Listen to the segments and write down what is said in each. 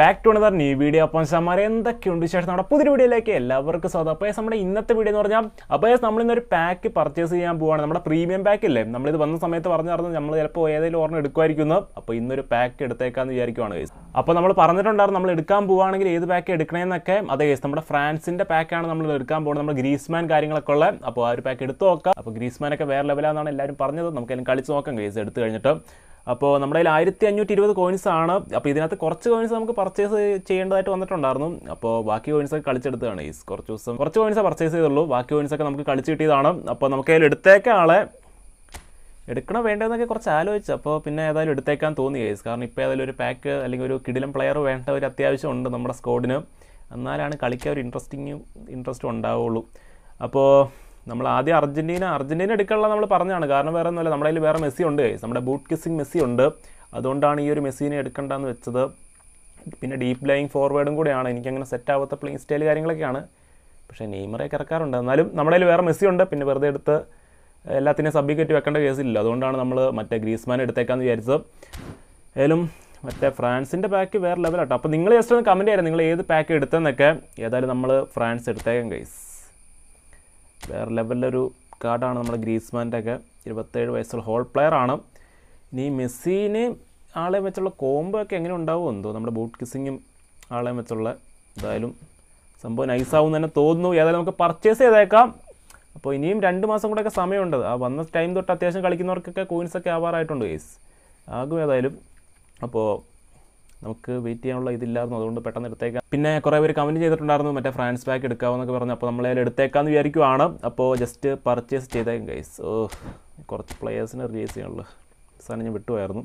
back to another new video appam sambar എന്തൊക്കെയുണ്ട് ശേഷം നമ്മുടെ പുതിയ വീഡിയോയിലേക്ക് എല്ലാവർക്കും സ്വാഗതം അപ്പോൾ നമ്മുടെ ഇന്നത്തെ വീഡിയോ എന്ന് പറഞ്ഞാൽ അപ്പോൾ നമ്മൾ ഇന്നൊരു പാക്ക് പർച്ചേസ് ചെയ്യാൻ പോവാണ് നമ്മുടെ പ്രീമിയം പാക്ക് ഇല്ലേ ഇത് വന്ന സമയത്ത് പറഞ്ഞു നമ്മൾ ചിലപ്പോൾ ഏതെങ്കിലും ഓർമ്മ എടുക്കുമായിരിക്കുന്നു അപ്പോൾ ഇന്നൊരു പാക്ക് എടുത്തേക്കാന്ന് വിചാരിക്കുവാണ് കേസ് അപ്പോൾ നമ്മൾ പറഞ്ഞിട്ടുണ്ടായിരുന്നു നമ്മൾ എടുക്കാൻ പോവുകയാണെങ്കിൽ ഏത് പാക്ക് എടുക്കണമെന്നൊക്കെ അതെ കേസ് നമ്മുടെ ഫ്രാൻസിൻ്റെ പാക്കാണ് നമ്മൾ എടുക്കാൻ പോകുന്നത് നമ്മുടെ ഗ്രീസ്മാൻ കാര്യങ്ങളൊക്കെ ഉള്ള അപ്പോൾ ആ ഒരു പാക്ക് എടുത്ത് നോക്കാം അപ്പോൾ ഗ്രീസ്മാനൊക്കെ വേറെ ലെവലാണെന്നാണ് എല്ലാവരും പറഞ്ഞത് എല്ലാം കളിച്ച് നോക്കാം ഗ്രീസ് എടുത്തു കഴിഞ്ഞിട്ട് അപ്പോൾ നമ്മുടെ കയ്യിൽ ആയിരത്തി അഞ്ഞൂറ്റി ഇരുപത് കോയിൻസ് ആണ് അപ്പോൾ ഇതിനകത്ത് കുറച്ച് കോയിൻസ് നമുക്ക് പർച്ചേസ് ചെയ്യേണ്ടതായിട്ട് വന്നിട്ടുണ്ടായിരുന്നു അപ്പോൾ ബാക്കി കോയിൻസ് ഒക്കെ കളിച്ചെടുത്തതാണ് ഈ കുറച്ച് ദിവസം കുറച്ച് കോയിൻസ് പർച്ചേസ് ചെയ്തുള്ളൂ ബാക്കി കോയിൻസ് ഒക്കെ നമുക്ക് കളിച്ച് കിട്ടിയതാണ് അപ്പോൾ നമുക്ക് അതിൽ എടുത്തേക്ക ആളെ എടുക്കണോ വേണ്ടതെന്നൊക്കെ കുറച്ച് ആലോചിച്ചു അപ്പോൾ പിന്നെ ഏതായാലും എടുത്തേക്കാൻ തോന്നി ഗൈസ് കാരണം ഇപ്പോൾ ഏതായാലും ഒരു പാക്ക് അല്ലെങ്കിൽ ഒരു കിടിലം പ്ലെയർ വേണ്ട ഒരു അത്യാവശ്യം ഉണ്ട് നമ്മുടെ സ്കോഡിന് എന്നാലാണ് കളിക്കാൻ ഒരു ഇൻട്രസ്റ്റിങ് ഇൻട്രസ്റ്റ് ഉണ്ടാവുള്ളൂ അപ്പോൾ നമ്മൾ ആദ്യം അർജൻറ്റീന അർജൻറ്റീന എടുക്കാനുള്ള നമ്മൾ പറഞ്ഞാണ് കാരണം വേറെ ഒന്നുമില്ല നമ്മുടെ കയ്യിൽ വേറെ മെസ്സി ഉണ്ട് നമ്മുടെ ബൂട്ട് കിസിങ് മെസ്സി ഉണ്ട് അതുകൊണ്ടാണ് ഈ ഒരു മെസ്സിനെ എടുക്കേണ്ടതെന്ന് വെച്ചത് പിന്നെ ഡീപ്പ് ലൈങ് ഫോർവേഡും കൂടെയാണ് എനിക്കങ്ങനെ സെറ്റ് ആവാത്ത പ്ലേയിങ് സ്റ്റൈൽ കാര്യങ്ങളൊക്കെയാണ് പക്ഷേ നെയ്മറെ കിറക്കാറുണ്ട് എന്നാലും നമ്മുടെ കയ്യിൽ വേറെ മെസ്സി ഉണ്ട് പിന്നെ വെറുതെ എടുത്ത് എല്ലാത്തിനെയും സബ്ബി കയറ്റി വെക്കേണ്ട കേസില്ല അതുകൊണ്ടാണ് നമ്മൾ മറ്റേ ഗ്രീസ്മാൻ എടുത്തേക്കാന്ന് വിചാരിച്ചത് ഏതായാലും മറ്റേ ഫ്രാൻസിൻ്റെ പാക്ക് വേറെ ലെവലാട്ടോ അപ്പോൾ നിങ്ങൾ ജസ്റ്റ് ഒന്ന് കമൻറ്റ് ചെയ്യാം നിങ്ങൾ ഏത് പാക്ക് എടുത്തെന്നൊക്കെ ഏതായാലും നമ്മൾ ഫ്രാൻസ് എടുത്തേക്കാം ഗൈസ് വേറെ ലെവലിലൊരു കാർഡാണ് നമ്മുടെ ഗ്രീസ്മാൻ്റെ ഒക്കെ ഇരുപത്തേഴ് വയസ്സുള്ള ഹോൾ പ്ലെയർ ആണ് ഇനി മെസ്സീന് ആളെ വെച്ചുള്ള കോംബോ ഒക്കെ എങ്ങനെ ഉണ്ടാവും എന്തോ നമ്മുടെ ബൂട്ട് കിസിങ്ങും ആളെ വെച്ചുള്ള എന്തായാലും സംഭവം നൈസാവും തന്നെ തോന്നുന്നു ഏതായാലും നമുക്ക് പർച്ചേസ് ചെയ്തേക്കാം അപ്പോൾ ഇനിയും രണ്ട് മാസം കൂടെയൊക്കെ സമയമുണ്ട് ആ വന്ന ടൈം തൊട്ട് അത്യാവശ്യം കളിക്കുന്നവർക്കൊക്കെ കോയിൻസൊക്കെ ആവാറായിട്ടുണ്ട് കേസ് ആകും ഏതായാലും അപ്പോൾ നമുക്ക് വെയിറ്റ് ചെയ്യാനുള്ള ഇതില്ലായിരുന്നു അതുകൊണ്ട് പെട്ടെന്ന് എടുത്തേക്കാം പിന്നെ കുറേ പേര് കമൻറ്റ് ചെയ്തിട്ടുണ്ടായിരുന്നു മറ്റേ ഫ്രാൻസ് പാക്ക് എടുക്കാമെന്നൊക്കെ പറഞ്ഞു അപ്പോൾ നമ്മളതിൽ എടുത്തേക്കാമെന്ന് വിചാരിക്കുവാണ് അപ്പോൾ ജസ്റ്റ് പർച്ചേസ് ചെയ്തേക്കും ഗൈസ് ഓ കുറച്ച് പ്ലെയേഴ്സിനെ റിലീസ് ചെയ്യാനുള്ള സാധനം ഞാൻ വിട്ടുമായിരുന്നു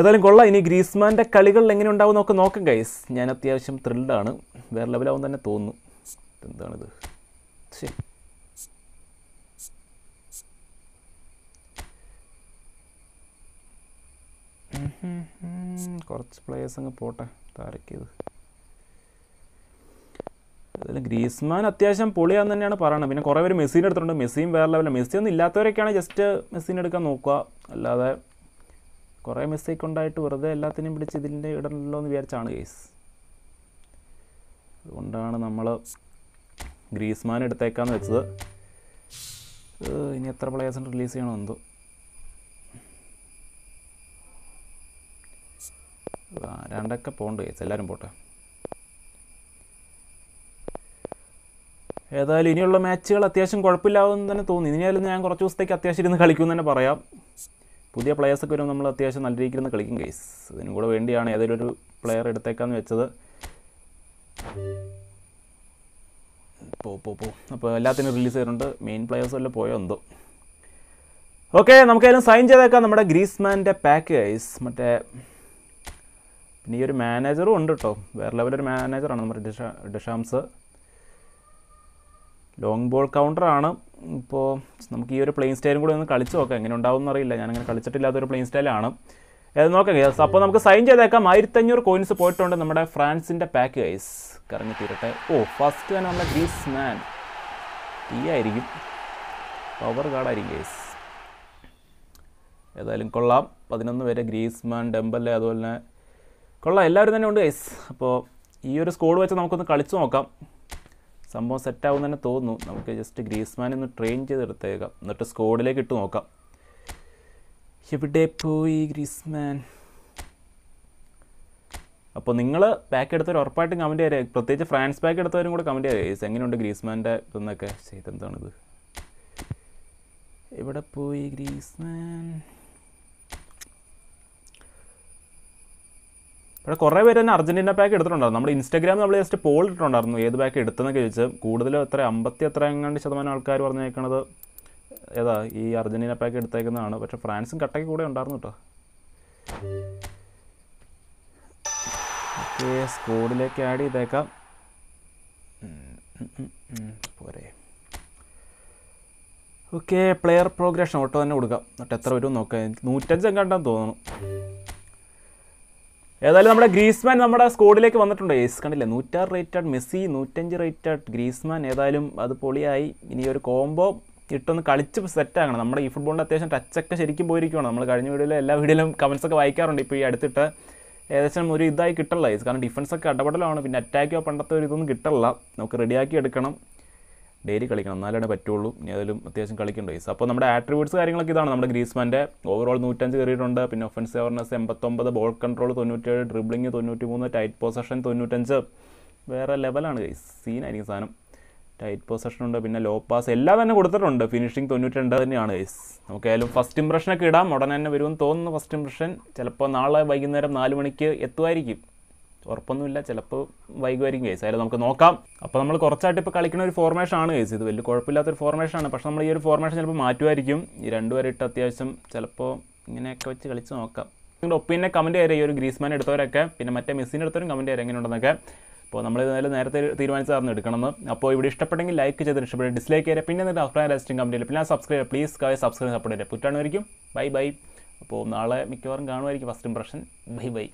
ഏതായാലും കൊള്ളാം ഇനി ഗ്രീസ്മാൻ്റെ കളികൾ എങ്ങനെ ഉണ്ടാവും നമുക്ക് നോക്കാം ഗൈസ് ഞാൻ അത്യാവശ്യം ത്രില്ഡാണ് വേറെ ലെവലാവും തന്നെ തോന്നുന്നു എന്താണിത് ശരി കുറച്ച് പ്ലേയേഴ്സ് അങ്ങ് പോട്ടെ താരക്കിയത് ഏതായാലും ഗ്രീസ്മാൻ അത്യാവശ്യം പൊളിയാന്ന് തന്നെയാണ് പറയുന്നത് പിന്നെ കുറേ പേര് മെസ്സീൻ്റെ എടുത്തിട്ടുണ്ട് മെസ്സിയും വേറെ ലെവലിൽ മെസ്സി ഒന്നും ഇല്ലാത്തവരൊക്കെയാണ് ജസ്റ്റ് മെസ്സീനെ എടുക്കാൻ നോക്കുക അല്ലാതെ കുറേ മിസ്റ്റേക്ക് ഉണ്ടായിട്ട് വെറുതെ എല്ലാത്തിനെയും പിടിച്ച് ഇതിൻ്റെ ഇടണല്ലോ എന്ന് വിചാരിച്ചാണ് കേസ് അതുകൊണ്ടാണ് നമ്മൾ ഗ്രീസ്മാൻ എടുത്തേക്കാന്ന് വെച്ചത് ഇനി എത്ര പ്ലേയേഴ്സിന് റിലീസ് ചെയ്യണമെന്തോ കണ്ടൊക്കെ പോകേണ്ട കേസ് എല്ലാവരും പോട്ടെ ഏതായാലും ഇനിയുള്ള മാച്ചുകൾ അത്യാവശ്യം കുഴപ്പമില്ലാതെന്ന് തന്നെ തോന്നി ഇനിയായാലും ഞാൻ കുറച്ച് ദിവസത്തേക്ക് അത്യാവശ്യം ഇരുന്ന് കളിക്കുമെന്ന് തന്നെ പറയാം പുതിയ പ്ലെയേഴ്സൊക്കെ വരുമ്പോൾ നമ്മൾ അത്യാവശ്യം നല്ല രീതിയിൽ ഇരുന്ന് കളിക്കും കേസ് അതിനും കൂടെ വേണ്ടിയാണ് ഏതെങ്കിലും ഒരു പ്ലെയർ എടുത്തേക്കാന്ന് വെച്ചത് പോ പോ പോ അപ്പോൾ എല്ലാത്തിനും റിലീസ് ചെയ്തിട്ടുണ്ട് മെയിൻ പ്ലെയേഴ്സ് വല്ല പോയോ എന്തോ ഓക്കെ നമുക്കതിലും സൈൻ ചെയ്തേക്കാം നമ്മുടെ ഗ്രീസ്മാൻ്റെ ഗൈസ് മറ്റേ പിന്നെ ഈ ഒരു മാനേജറും ഉണ്ട് കേട്ടോ വേറെ ലെവലൊരു മാനേജറാണ് നമ്മുടെ ഡിഷ ഡിഷാംസ് ലോങ് ബോൾ കൗണ്ടറാണ് ഇപ്പോൾ നമുക്ക് ഈ ഒരു പ്ലെയിൻ സ്റ്റൈലും കൂടി ഒന്ന് കളിച്ച് നോക്കാം എങ്ങനെ ഉണ്ടാവും എന്നറിയില്ല ഞാനങ്ങനെ കളിച്ചിട്ടില്ലാത്തൊരു പ്ലെയിൻ സ്റ്റൈലാണ് നോക്കാം ഗൈസ് അപ്പോൾ നമുക്ക് സൈൻ ചെയ്തേക്കാം അഞ്ഞൂറ് കോയിൻസ് പോയിട്ടുണ്ട് നമ്മുടെ ഫ്രാൻസിൻ്റെ പാക്ക് ഗൈസ് കറങ്ങി തീരട്ടെ ഓ ഫസ്റ്റ് തന്നെ നമ്മുടെ ഗ്രീസ് മാൻ ടീ ആയിരിക്കും പവർ കാർഡായിരിക്കും ഗൈസ് ഏതായാലും കൊള്ളാം പതിനൊന്ന് പേരെ ഗ്രീസ്മാൻ ഡെമ്പൽ അതുപോലെ തന്നെ കൊള്ളാം എല്ലാവരും തന്നെ ഉണ്ട് ഗൈസ് അപ്പോൾ ഈ ഒരു സ്കോഡ് വെച്ച് നമുക്കൊന്ന് കളിച്ച് നോക്കാം സംഭവം സെറ്റാവും തന്നെ തോന്നുന്നു നമുക്ക് ജസ്റ്റ് ഗ്രീസ്മാൻ ഒന്ന് ട്രെയിൻ ചെയ്തെടുത്തേക്കാം എന്നിട്ട് സ്കോഡിലേക്ക് ഇട്ട് നോക്കാം എവിടെ പോയി ഗ്രീസ്മാൻ അപ്പോൾ നിങ്ങൾ പാക്ക് എടുത്തവർ ഉറപ്പായിട്ടും കമൻറ്റ് ചെയ്യുക പ്രത്യേകിച്ച് ഫ്രാൻസ് പാക്ക് എടുത്തവരും കൂടെ കമൻറ്റ് ചെയ്യുക എങ്ങനെയുണ്ട് ഗ്രീസ്മാൻ്റെ ഇതെന്നൊക്കെ ചെയ്തെന്താണിത് എവിടെ പോയി ഗ്രീസ്മാൻ പക്ഷേ കുറേ പേര് തന്നെ അർജൻറ്റീന പാക്ക് എടുത്തിട്ടുണ്ടായിരുന്നു നമ്മൾ ഇൻസ്റ്റാഗ്രാമിൽ നമ്മൾ ജസ്റ്റ് പോൾ ഇട്ടിട്ടുണ്ടായിരുന്നു ഏത് പാക്ക് എടുത്തെന്നൊക്കെ ചോദിച്ച് കൂടുതലും എത്ര അമ്പത്തി എത്ര എങ്ങാണ്ട് ശതമാനം ആൾക്കാർ പറഞ്ഞേക്കണത് ഏതാ ഈ അർജൻറ്റീന പാക്ക് എടുത്തേക്കുന്നതാണ് പക്ഷെ ഫ്രാൻസും കട്ടയ്ക്ക് കൂടെ ഉണ്ടായിരുന്നു കേട്ടോ ഓക്കെ സ്കോഡിലേക്ക് ആഡ് ചെയ്തേക്കാം പോരെ ഓക്കെ പ്ലെയർ പ്രോഗ്രഷൻ ഓട്ടോ തന്നെ കൊടുക്കാം എന്നിട്ട് എത്ര വരും നോക്കാം നൂറ്റഞ്ച് എങ്ങാണ്ടാന്ന് തോന്നുന്നു ഏതായാലും നമ്മുടെ ഗ്രീസ്മാൻ നമ്മുടെ സ്കോഡിലേക്ക് വന്നിട്ടുണ്ട് എസ് കണ്ടില്ല നൂറ്റാറ് റേറ്റഡ് മെസ്സി നൂറ്റഞ്ച് റേറ്റഡ് ഗ്രീസ്മാൻ ഏതായാലും അത് പൊളിയായി ഇനി ഒരു കോംബോ ഇട്ടൊന്ന് കളിച്ച് സെറ്റാകണം നമ്മുടെ ഈ ഫുട്ബോളിൻ്റെ അത്യാവശ്യം ടച്ചൊക്കെ ശരിക്കും പോയിരിക്കുകയാണ് നമ്മൾ കഴിഞ്ഞ വീഡിയോയിൽ എല്ലാ വീഡിയോയിലും കമൻസൊക്കെ വായിക്കാറുണ്ട് ഇപ്പോൾ ഈ അടുത്തിട്ട് ഏകദേശം ഒരു ഇതായി കിട്ടില്ല കാരണം ഡിഫൻസൊക്കെ ഇടപെടലാണ് പിന്നെ അറ്റാക്കോ പണ്ടത്തെ ഒരു ഇതൊന്നും കിട്ടില്ല നമുക്ക് റെഡിയാക്കി എടുക്കണം ഡെയിലി കളിക്കണം എന്നാലേ പറ്റുള്ളൂ ഇനി അതിലും അത്യാവശ്യം കളിക്കേണ്ട വയസ്സ് അപ്പോൾ നമ്മുടെ ആട്രിബ്യൂട്ട്സ് കാര്യങ്ങളൊക്കെ ഇതാണ് നമ്മുടെ ഗ്രീസ്മാൻ്റെ ഓവറോൾ നൂറ്റഞ്ച് കയറിയിട്ടുണ്ട് പിന്നെ ഒഫൻസ് അവർനെസ് എൺപത്തൊമ്പത് ബോൾ കൺട്രോൾ തൊണ്ണൂറ്റേഴ് ഡ്രിബ്ലിംഗ് തൊണ്ണൂറ്റി മൂന്ന് ടൈറ്റ് പൊസഷൻ തൊണ്ണൂറ്റഞ്ച് വേറെ ലെവലാണ് സീൻ സീനായിരിക്കും സാധനം ടൈറ്റ് പൊസഷൻ ഉണ്ട് പിന്നെ ലോ പാസ് എല്ലാം തന്നെ കൊടുത്തിട്ടുണ്ട് ഫിനിഷിംഗ് തൊണ്ണൂറ്റി രണ്ട് തന്നെയാണ് ഗൈസ് നമുക്ക് ഏതായാലും ഫസ്റ്റ് ഇംപ്രഷനൊക്കെ ഇടാം ഉടനെ തന്നെ വരുമെന്ന് തോന്നുന്നു ഫസ്റ്റ് ഇംപ്രഷൻ ചിലപ്പോൾ നാളെ വൈകുന്നേരം നാല് മണിക്ക് എത്തുമായിരിക്കും ഉറപ്പൊന്നുമില്ല ചിലപ്പോൾ വൈകുമായിരിക്കും കേസ് അതിൽ നമുക്ക് നോക്കാം അപ്പോൾ നമ്മൾ കുറച്ചായിട്ട് ഇപ്പോൾ കളിക്കുന്ന ഒരു ഫോർമേഷൻ ആണ് കേസ് ഇത് വലിയ കുഴപ്പമില്ലാത്തൊരു ഫോർമേഷൻ ആണ് പക്ഷേ നമ്മൾ ഈ ഒരു ഫോർമേഷൻ ചിലപ്പോൾ മാറ്റുമായിരിക്കും ഈ രണ്ടുപേരെ ഇട്ട് അത്യാവശ്യം ചിലപ്പോൾ ഇങ്ങനെയൊക്കെ വെച്ച് കളിച്ച് നോക്കാം നിങ്ങളുടെ ഒപ്പീനിയനെ കമൻറ്റ് ചെയ്യാം ഈ ഒരു ഗ്രീസ്മാൻ എടുത്തവരൊക്കെ പിന്നെ മറ്റേ മെസ്സിൻ്റെ എടുത്തവരും കമൻറ്റ് ചെയ്യുക എങ്ങനെയുണ്ടെന്നൊക്കെ അപ്പോൾ നമ്മൾ ഇതായാലും നേരത്തെ തീരുമാനിച്ചായിരുന്നു എടുക്കണമെന്ന് അപ്പോൾ ഇവിടെ ഇഷ്ടപ്പെട്ടെങ്കിൽ ലൈക്ക് ചെയ്ത് ഇഷ്ടപ്പെട്ടു ഡിസ്ലൈക്ക് ചെയ്യുക പിന്നെ എന്നിട്ട് അഭിപ്രായം ലാസ്റ്റിംഗ് കമൻറ്റ് ചെയ്യില്ല പിന്നെ സബ്സ്ക്രൈബ് പ്ലീസ് കായ സബ്സ്ക്രൈബ് സപ്പോർട്ട് ചെയ്യുക പുറ്റാണ് വരിക്കും ബൈ ബൈ അപ്പോൾ നാളെ മിക്കവാറും കാണുമായിരിക്കും ഫസ്റ്റ് ഇംപ്രഷൻ ബൈ ബൈ